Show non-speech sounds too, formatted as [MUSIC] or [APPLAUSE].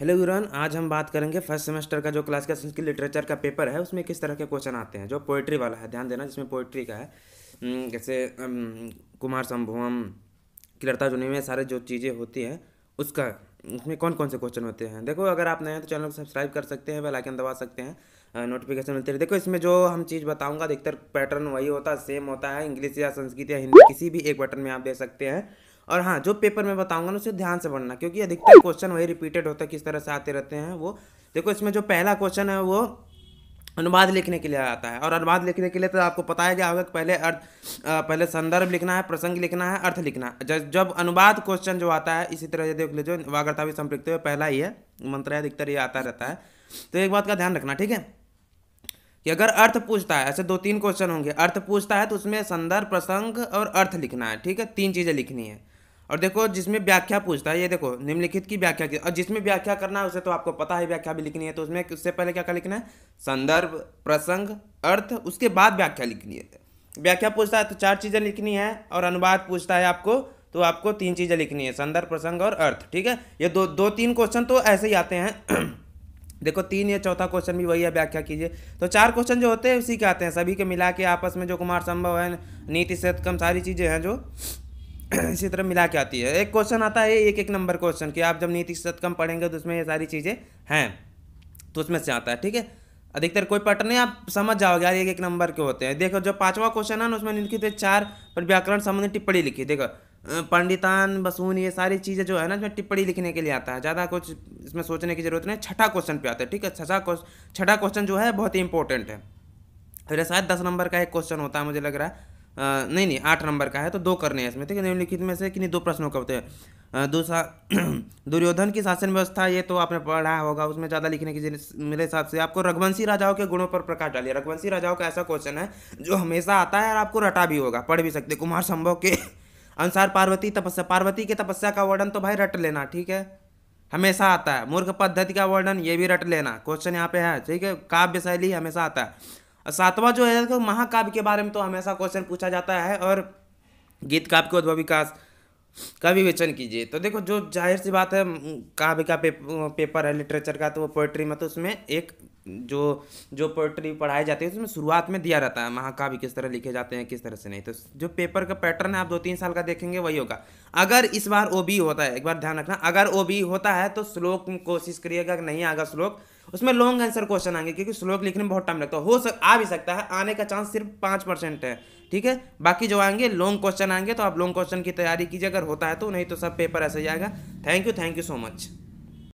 hello यूरन आज हम बात करेंगे फर्स्ट सेमेस्टर का जो क्लासिकल संस्कृत लिटरेचर का पेपर है उसमें किस तरह के क्वेश्चन आते हैं जो पोइट्री वाला है ध्यान देना जिसमें पोइट्री का है हम्म, जैसे कुमार संभवम किलरता जुनी में सारे जो चीज़ें होती हैं उसका उसमें कौन कौन से क्वेश्चन होते हैं देखो अगर आप नए हैं तो चैनल को सब्सक्राइब कर सकते हैं बेल आइकन दबा सकते हैं नोटिफिकेशन मिलती है देखो इसमें जो हम चीज़ बताऊँगा अधिकतर पैटर्न वही होता है सेम होता है इंग्लिश या संस्कृत या हिंदी किसी भी एक बटन में आप दे सकते हैं और हाँ जो पेपर मैं बताऊंगा ना उसे ध्यान से पढ़ना क्योंकि अधिकतर क्वेश्चन वही रिपीटेड होता है किस तरह से आते रहते हैं वो देखो इसमें जो पहला क्वेश्चन है वो अनुवाद लिखने के लिए आता है और अनुवाद लिखने के लिए तो आपको पता है क्या होगा कि पहले अर्थ पहले संदर्भ लिखना है प्रसंग लिखना है अर्थ लिखना जब जब अनुवाद क्वेश्चन जो आता है इसी तरह देख लीजिए वागरता भी संप्रक्त हुए पहला ही है मंत्र अधिकतर ये आता रहता है तो एक बात का ध्यान रखना ठीक है कि अगर अर्थ पूछता है ऐसे दो तीन क्वेश्चन होंगे अर्थ पूछता है तो उसमें संदर्भ प्रसंग और अर्थ लिखना है ठीक है तीन चीज़ें लिखनी है और देखो जिसमें व्याख्या पूछता है ये देखो निम्नलिखित की व्याख्या की और जिसमें व्याख्या करना है उसे तो आपको पता है व्याख्या भी लिखनी है तो उसमें उससे पहले क्या क्या लिखना है संदर्भ प्रसंग अर्थ उसके बाद व्याख्या लिखनी है व्याख्या पूछता है तो चार चीज़ें लिखनी है और अनुवाद पूछता है आपको तो आपको तीन चीज़ें लिखनी है संदर्भ प्रसंग और अर्थ ठीक है ये दो दो तीन क्वेश्चन तो ऐसे ही आते हैं [CLEARS THROAT] देखो तीन या चौथा क्वेश्चन भी वही है व्याख्या कीजिए तो चार क्वेश्चन जो होते हैं उसी के आते हैं सभी के मिला के आपस में जो कुमार संभव है नीति से सारी चीज़ें हैं जो [CLEARS THROAT] इसी तरह मिला के आती है एक क्वेश्चन आता है एक एक नंबर क्वेश्चन कि आप जब नीति कम पढ़ेंगे तो उसमें ये सारी चीज़ें हैं तो उसमें से आता है ठीक है अधिकतर कोई पट नहीं आप समझ जाओगे यार एक एक नंबर के होते हैं देखो जो पांचवा क्वेश्चन है ना उसमें लिखी थी चार पर व्याकरण संबंधी टिप्पणी लिखी देखो पंडितान बसून ये सारी चीज़ें जो है ना इसमें टिप्पणी लिखने के लिए आता है ज़्यादा कुछ इसमें सोचने की जरूरत नहीं छठा क्वेश्चन पे आता है ठीक है छठा क्वेश्चन छठा क्वेश्चन जो है बहुत ही इंपॉर्टेंट है फिर शायद दस नंबर का एक क्वेश्चन होता है मुझे लग रहा है नहीं नहीं आठ नंबर का है तो दो करने हैं इसमें ठीक है निम्नलिखित में से नहीं दो प्रश्नों का होते हैं दूसरा [CLEARS THROAT] दुर्योधन की शासन व्यवस्था ये तो आपने पढ़ा होगा उसमें ज़्यादा लिखने की मेरे हिसाब से आपको रघुवंशी राजाओं के गुणों पर प्रकाश डालिए रघुवंशी राजाओं का ऐसा क्वेश्चन है जो हमेशा आता है और आपको रटा भी होगा पढ़ भी सकते कुमार संभव के [LAUGHS] अनुसार पार्वती तपस्या पार्वती की तपस्या का वर्णन तो भाई रट लेना ठीक है हमेशा आता है मूर्ख पद्धति का वर्णन ये भी रट लेना क्वेश्चन यहाँ पे है ठीक है काव्य शैली हमेशा आता है सातवां जो है तो महाकाव्य के बारे में तो हमेशा क्वेश्चन पूछा जाता है और गीत काव्य के उद्भव विकास का विवेचन कीजिए तो देखो जो जाहिर सी बात है काव्य का पेपर है लिटरेचर का तो वो पोइट्री में तो उसमें एक जो जो पोइट्री पढ़ाई जाती है उसमें शुरुआत में दिया रहता है महाकाव्य किस तरह लिखे जाते हैं किस तरह से नहीं तो जो पेपर का पैटर्न है आप दो तीन साल का देखेंगे वही होगा अगर इस बार ओ बी होता है एक बार ध्यान रखना अगर ओ बी होता है तो श्लोक कोशिश करिएगा कि नहीं आएगा श्लोक उसमें लॉन्ग आंसर क्वेश्चन आएंगे क्योंकि श्लोक लिखने में बहुत टाइम लगता है हो सक आ भी सकता है आने का चांस सिर्फ पाँच परसेंट है ठीक है बाकी जो आएंगे लॉन्ग क्वेश्चन आएंगे तो आप लॉन्ग क्वेश्चन की तैयारी कीजिए अगर होता है तो नहीं तो सब पेपर ऐसे ही आएगा thank you thank you so much